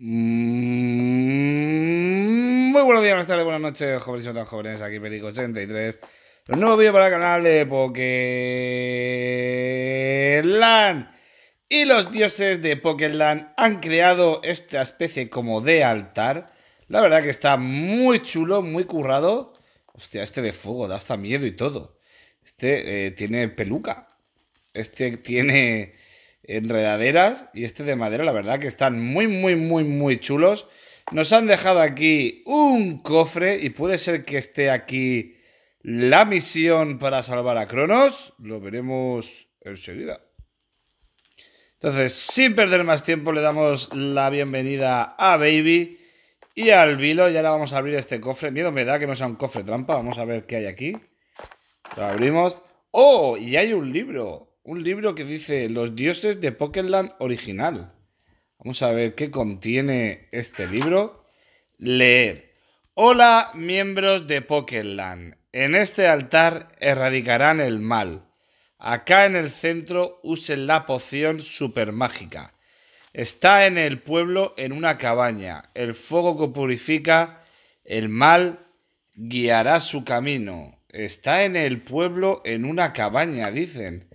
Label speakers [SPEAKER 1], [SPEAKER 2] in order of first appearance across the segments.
[SPEAKER 1] Mm, muy buenos días, buenas tardes, buenas noches, jóvenes y tan jóvenes, aquí Perico83. Un nuevo vídeo para el canal de Pokéland. Y los dioses de Pokéland han creado esta especie como de altar. La verdad que está muy chulo, muy currado. Hostia, este de fuego da hasta miedo y todo. Este eh, tiene peluca. Este tiene enredaderas y este de madera, la verdad que están muy, muy, muy, muy chulos. Nos han dejado aquí un cofre y puede ser que esté aquí la misión para salvar a Cronos. Lo veremos enseguida. Entonces, sin perder más tiempo, le damos la bienvenida a Baby y al Vilo. Y ahora vamos a abrir este cofre. Miedo me da que no sea un cofre trampa. Vamos a ver qué hay aquí. Lo abrimos. ¡Oh! Y hay un libro un libro que dice Los dioses de Pokéland original. Vamos a ver qué contiene este libro. Leer. Hola, miembros de Pokéland. En este altar erradicarán el mal. Acá en el centro usen la poción supermágica. Está en el pueblo en una cabaña. El fuego que purifica el mal guiará su camino. Está en el pueblo en una cabaña, dicen.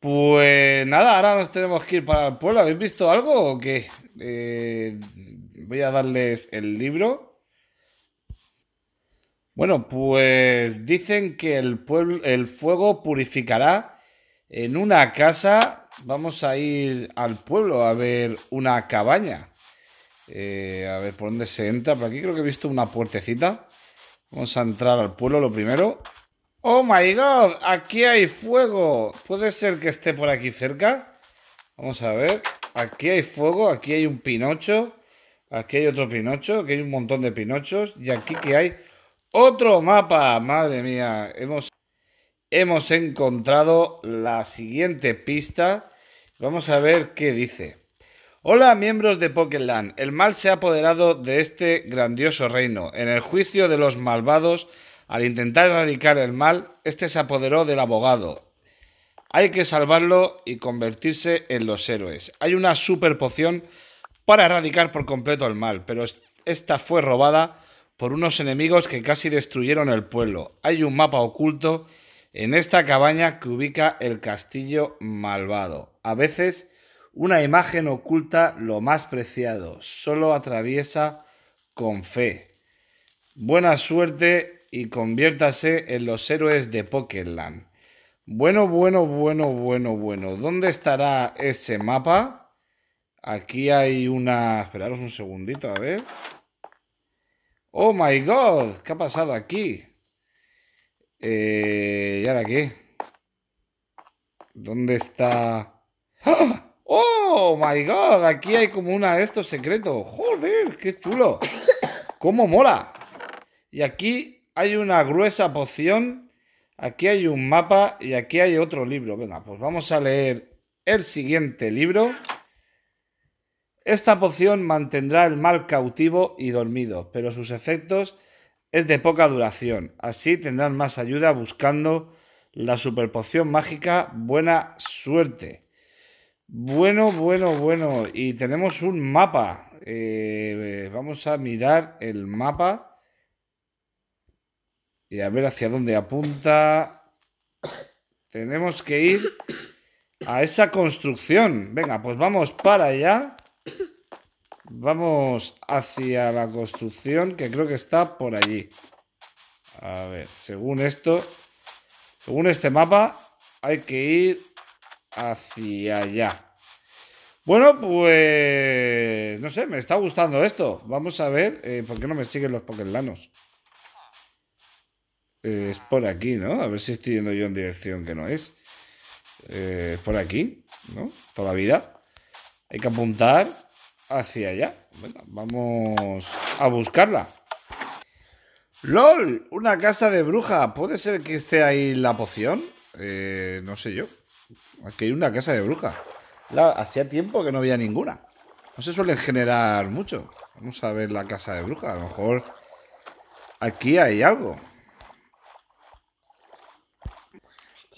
[SPEAKER 1] Pues nada, ahora nos tenemos que ir para el pueblo. ¿Habéis visto algo o qué? Eh, voy a darles el libro. Bueno, pues dicen que el, pueblo, el fuego purificará en una casa. Vamos a ir al pueblo a ver una cabaña. Eh, a ver por dónde se entra. Por aquí creo que he visto una puertecita. Vamos a entrar al pueblo lo primero. Oh my god, aquí hay fuego. Puede ser que esté por aquí cerca. Vamos a ver. Aquí hay fuego, aquí hay un pinocho. Aquí hay otro pinocho, aquí hay un montón de pinochos. Y aquí que hay otro mapa. Madre mía, hemos, hemos encontrado la siguiente pista. Vamos a ver qué dice. Hola miembros de Pokéland. El mal se ha apoderado de este grandioso reino. En el juicio de los malvados al intentar erradicar el mal, este se apoderó del abogado. Hay que salvarlo y convertirse en los héroes. Hay una super poción para erradicar por completo el mal, pero esta fue robada por unos enemigos que casi destruyeron el pueblo. Hay un mapa oculto en esta cabaña que ubica el castillo malvado. A veces una imagen oculta lo más preciado, solo atraviesa con fe. Buena suerte y conviértase en los héroes de Pokéland. Bueno, bueno, bueno, bueno, bueno. ¿Dónde estará ese mapa? Aquí hay una... Esperaros un segundito, a ver. ¡Oh, my God! ¿Qué ha pasado aquí? Eh, ¿Y ahora qué? ¿Dónde está...? ¡Ah! ¡Oh, my God! Aquí hay como una de estos secretos. ¡Joder, qué chulo! ¡Cómo mola! Y aquí hay una gruesa poción, aquí hay un mapa y aquí hay otro libro. Venga, pues vamos a leer el siguiente libro. Esta poción mantendrá el mal cautivo y dormido, pero sus efectos es de poca duración. Así tendrán más ayuda buscando la superpoción mágica. Buena suerte. Bueno, bueno, bueno. Y tenemos un mapa. Eh, vamos a mirar el mapa. Y a ver hacia dónde apunta. Tenemos que ir a esa construcción. Venga, pues vamos para allá. Vamos hacia la construcción que creo que está por allí. A ver, según esto, según este mapa, hay que ir hacia allá. Bueno, pues no sé, me está gustando esto. Vamos a ver eh, por qué no me siguen los pokerlanos? Eh, es por aquí, ¿no? A ver si estoy yendo yo en dirección que no es. Eh, es por aquí, ¿no? Toda la vida. Hay que apuntar hacia allá. Bueno, vamos a buscarla. ¡Lol! Una casa de bruja. ¿Puede ser que esté ahí la poción? Eh, no sé yo. Aquí hay una casa de bruja. La, hacía tiempo que no había ninguna. No se suelen generar mucho. Vamos a ver la casa de bruja. A lo mejor aquí hay algo.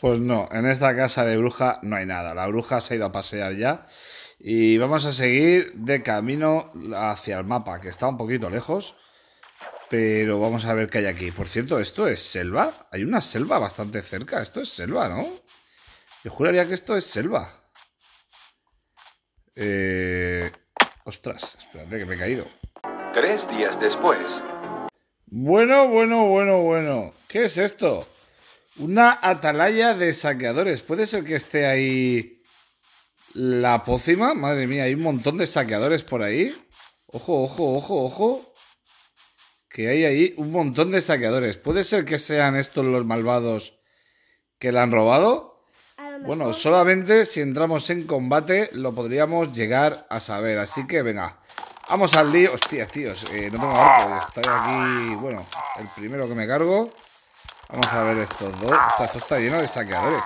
[SPEAKER 1] Pues no, en esta casa de bruja no hay nada. La bruja se ha ido a pasear ya. Y vamos a seguir de camino hacia el mapa, que está un poquito lejos. Pero vamos a ver qué hay aquí. Por cierto, ¿esto es selva? Hay una selva bastante cerca. Esto es selva, ¿no? Yo juraría que esto es selva. Eh, ostras, espérate que me he caído. Tres días después. Bueno, bueno, bueno, bueno. ¿Qué es esto? Una atalaya de saqueadores. ¿Puede ser que esté ahí la pócima? Madre mía, hay un montón de saqueadores por ahí. Ojo, ojo, ojo, ojo. Que hay ahí un montón de saqueadores. ¿Puede ser que sean estos los malvados que la han robado? Bueno, solamente si entramos en combate lo podríamos llegar a saber. Así que venga, vamos al lío. Hostia, tíos, eh, no tengo arco. Estoy aquí, bueno, el primero que me cargo. Vamos a ver estos dos. Esto está lleno de saqueadores.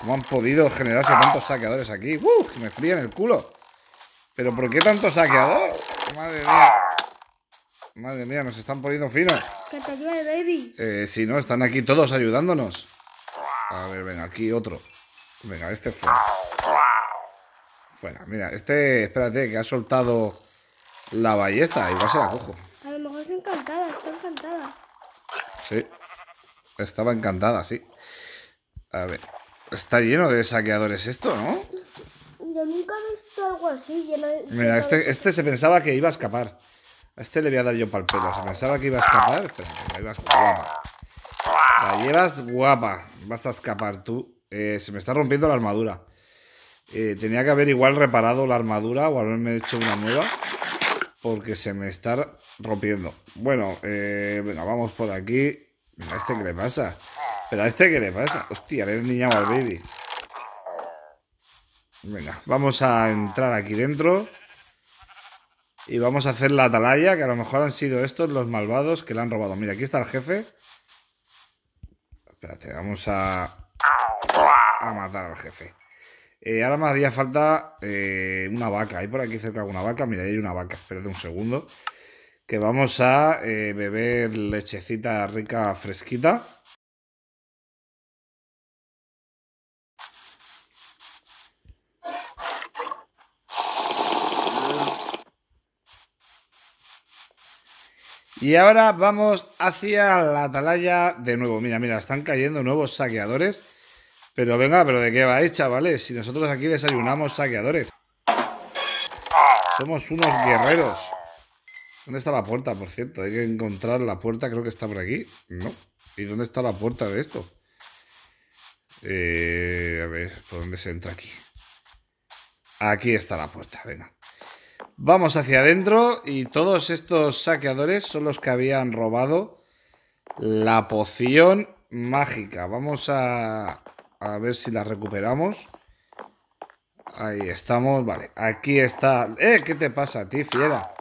[SPEAKER 1] ¿Cómo han podido generarse tantos saqueadores aquí? ¡Uf! ¡Uh! Que me fríen el culo. ¿Pero por qué tantos saqueadores? Madre mía. Madre mía, nos están poniendo finos. Que te ayude, baby. Eh, si no, están aquí todos ayudándonos. A ver, venga, aquí otro. Venga, este fuera. Fuera, mira, este, espérate, que ha soltado la ballesta. Igual se la cojo. A lo mejor es encantada, está encantada. Sí. Estaba encantada, sí. A ver. Está lleno de saqueadores esto, ¿no? Yo nunca he visto algo así Mira, este, este, se pensaba que iba a escapar. A este le voy a dar yo pal pelo. Se pensaba que iba a escapar, pero la llevas guapa. La llevas guapa. Vas a escapar tú. Eh, se me está rompiendo la armadura. Eh, tenía que haber igual reparado la armadura o haberme hecho una nueva. Porque se me está rompiendo. Bueno, bueno, eh, vamos por aquí. Mira a este qué le pasa. Pero a este qué le pasa. Hostia, le he niñado al baby. Venga, vamos a entrar aquí dentro. Y vamos a hacer la atalaya, que a lo mejor han sido estos los malvados que le han robado. Mira, aquí está el jefe. Espérate, vamos a... A matar al jefe. Eh, ahora me haría falta eh, una vaca. Hay por aquí cerca alguna vaca. Mira, hay una vaca. Espérate un segundo que vamos a eh, beber lechecita rica, fresquita. Y ahora vamos hacia la atalaya de nuevo. Mira, mira, están cayendo nuevos saqueadores. Pero venga, pero ¿de qué va hecha vale Si nosotros aquí desayunamos saqueadores. Somos unos guerreros. ¿Dónde está la puerta, por cierto? Hay que encontrar la puerta, creo que está por aquí. No. ¿Y dónde está la puerta de esto? Eh, a ver, ¿por dónde se entra aquí? Aquí está la puerta, venga. Vamos hacia adentro y todos estos saqueadores son los que habían robado la poción mágica. Vamos a, a ver si la recuperamos. Ahí estamos, vale. Aquí está... ¡Eh! ¿Qué te pasa a ti, fiera?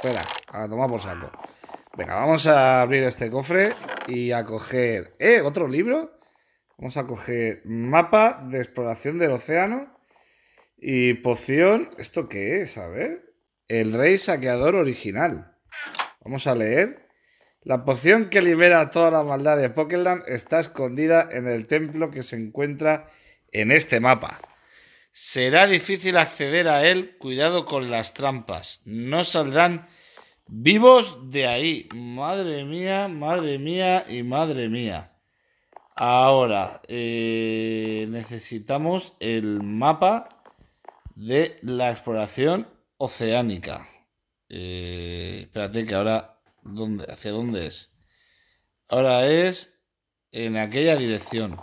[SPEAKER 1] Espera, a tomar por saco. Venga, vamos a abrir este cofre y a coger... ¡Eh! ¿Otro libro? Vamos a coger mapa de exploración del océano y poción... ¿Esto qué es? A ver. El rey saqueador original. Vamos a leer. La poción que libera toda la maldad de Pokéland está escondida en el templo que se encuentra en este mapa. Será difícil acceder a él, cuidado con las trampas. No saldrán vivos de ahí. Madre mía, madre mía y madre mía. Ahora, eh, necesitamos el mapa de la exploración oceánica. Eh, espérate que ahora, ¿dónde, ¿hacia dónde es? Ahora es en aquella dirección.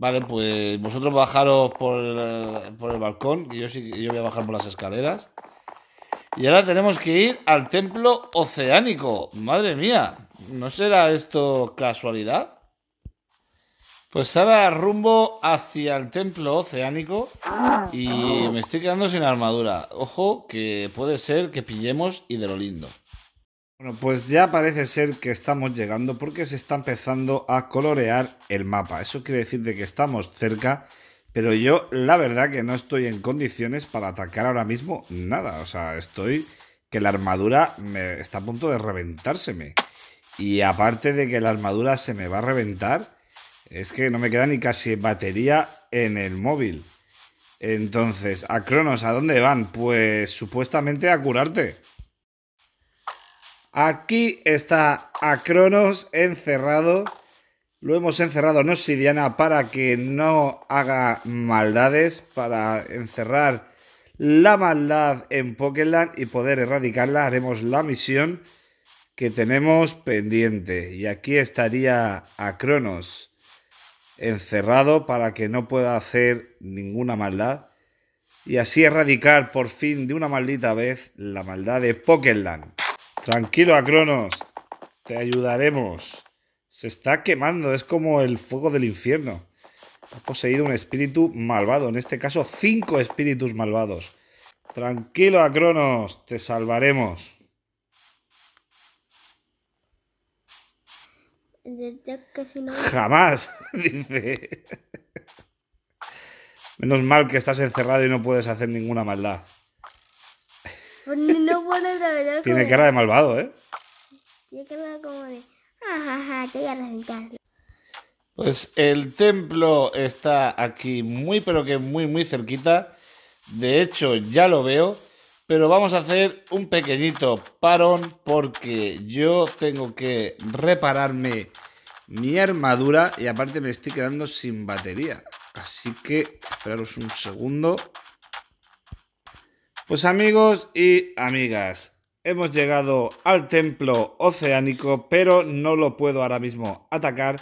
[SPEAKER 1] Vale, pues vosotros bajaros por el, balcón, y yo, sí, yo voy a bajar por las escaleras. Y ahora tenemos que ir al templo oceánico. Madre mía, ¿no será esto casualidad? Pues ahora rumbo hacia el templo oceánico y me estoy quedando sin armadura. Ojo que puede ser que pillemos y de lo lindo. Bueno, pues ya parece ser que estamos llegando porque se está empezando a colorear el mapa. Eso quiere decir de que estamos cerca, pero yo la verdad que no estoy en condiciones para atacar ahora mismo nada. O sea, estoy que la armadura me está a punto de reventárseme. Y aparte de que la armadura se me va a reventar, es que no me queda ni casi batería en el móvil. Entonces, a Cronos, ¿a dónde van? Pues supuestamente a curarte. Aquí está a Cronos encerrado. Lo hemos encerrado en obsidiana para que no haga maldades, para encerrar la maldad en Pokéland y poder erradicarla. Haremos la misión que tenemos pendiente. Y aquí estaría a Cronos encerrado para que no pueda hacer ninguna maldad. Y así erradicar por fin de una maldita vez la maldad de Pokéland. Tranquilo, Acronos. Te ayudaremos. Se está quemando. Es como el fuego del infierno. Ha poseído un espíritu malvado. En este caso, cinco espíritus malvados. Tranquilo, Acronos. Te salvaremos. Jamás, dice. Menos mal que estás encerrado y no puedes hacer ninguna maldad. Pues tiene cara de malvado, ¿eh? Tiene como de. Pues el templo está aquí muy, pero que muy, muy cerquita. De hecho, ya lo veo. Pero vamos a hacer un pequeñito parón porque yo tengo que repararme mi armadura y aparte me estoy quedando sin batería. Así que esperaros un segundo. Pues amigos y amigas, hemos llegado al templo oceánico, pero no lo puedo ahora mismo atacar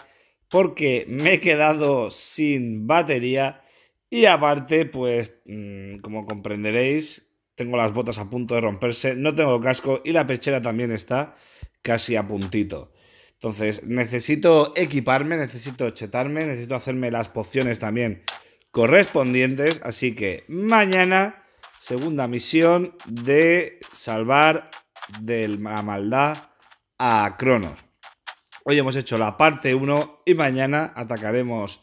[SPEAKER 1] porque me he quedado sin batería y aparte, pues mm, como comprenderéis, tengo las botas a punto de romperse, no tengo casco y la pechera también está casi a puntito. Entonces, necesito equiparme, necesito chetarme, necesito hacerme las pociones también correspondientes, así que mañana Segunda misión de salvar de la maldad a Cronos. Hoy hemos hecho la parte 1 y mañana atacaremos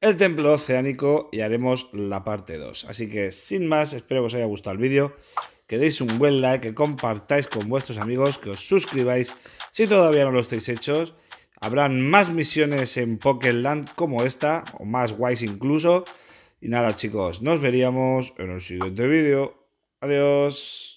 [SPEAKER 1] el templo oceánico y haremos la parte 2. Así que sin más, espero que os haya gustado el vídeo, que deis un buen like, que compartáis con vuestros amigos, que os suscribáis si todavía no lo estáis hechos. Habrán más misiones en Pokéland como esta, o más guays incluso. Y nada, chicos, nos veríamos en el siguiente vídeo. Adiós.